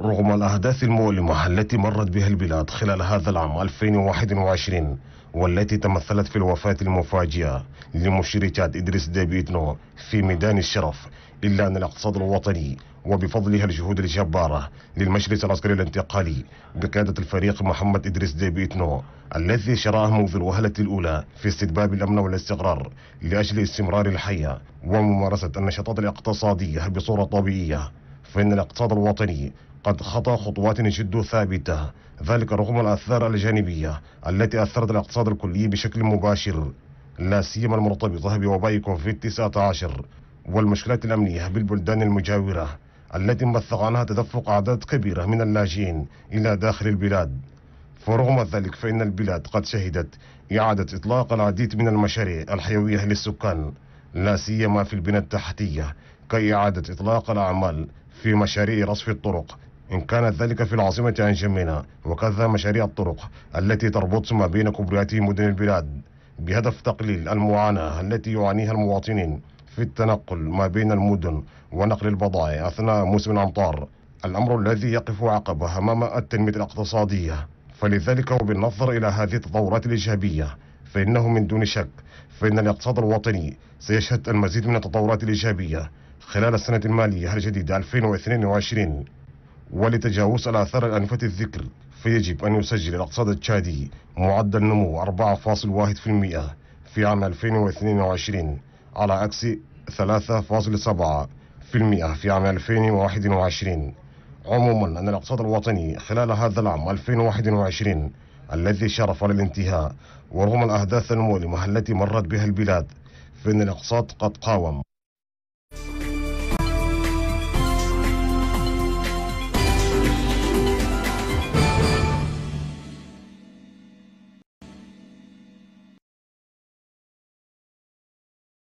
رغم الأحداث المؤلمة التي مرت بها البلاد خلال هذا العام 2021 والتي تمثلت في الوفاة المفاجئة لمشير تشاد إدريس ديبيتنو في ميدان الشرف إلا أن الاقتصاد الوطني وبفضلها الجهود الجبارة للمجلس العسكري الانتقالي بقيادة الفريق محمد إدريس ديبيتنو الذي شراه منذ الوهلة الأولى في استتباب الأمن والاستقرار لأجل استمرار الحياة وممارسة النشاطات الاقتصادية بصورة طبيعية فإن الاقتصاد الوطني قد خطى خطوات جد ثابتة ذلك رغم الآثار الجانبية التي أثرت الاقتصاد الكلي بشكل مباشر لا سيما المرتبطة بوباء كوفيد 19 والمشكلات الأمنية بالبلدان المجاورة التي انبثق عنها تدفق أعداد كبيرة من اللاجئين إلى داخل البلاد فرغم ذلك فإن البلاد قد شهدت إعادة إطلاق العديد من المشاريع الحيوية للسكان لا سيما في البنى التحتية كإعادة إطلاق الأعمال في مشاريع رصف الطرق إن كان ذلك في العاصمة أنجمينا وكذا مشاريع الطرق التي تربط ما بين كبريات مدن البلاد بهدف تقليل المعاناة التي يعانيها المواطنين في التنقل ما بين المدن ونقل البضائع أثناء موسم الأمطار الأمر الذي يقف عقبه أمام التنمية الاقتصادية فلذلك وبالنظر إلى هذه التطورات الإيجابية فإنه من دون شك فإن الاقتصاد الوطني سيشهد المزيد من التطورات الإيجابية خلال السنة المالية الجديدة 2022 ولتجاوز الآثار الآنفة الذكر فيجب أن يسجل الاقتصاد التشادي معدل نمو 4.1% في عام 2022 على عكس 3.7% في عام 2021 عموما أن الاقتصاد الوطني خلال هذا العام 2021 الذي شرف للانتهاء ورغم الأحداث المؤلمة التي مرت بها البلاد فإن الاقتصاد قد قاوم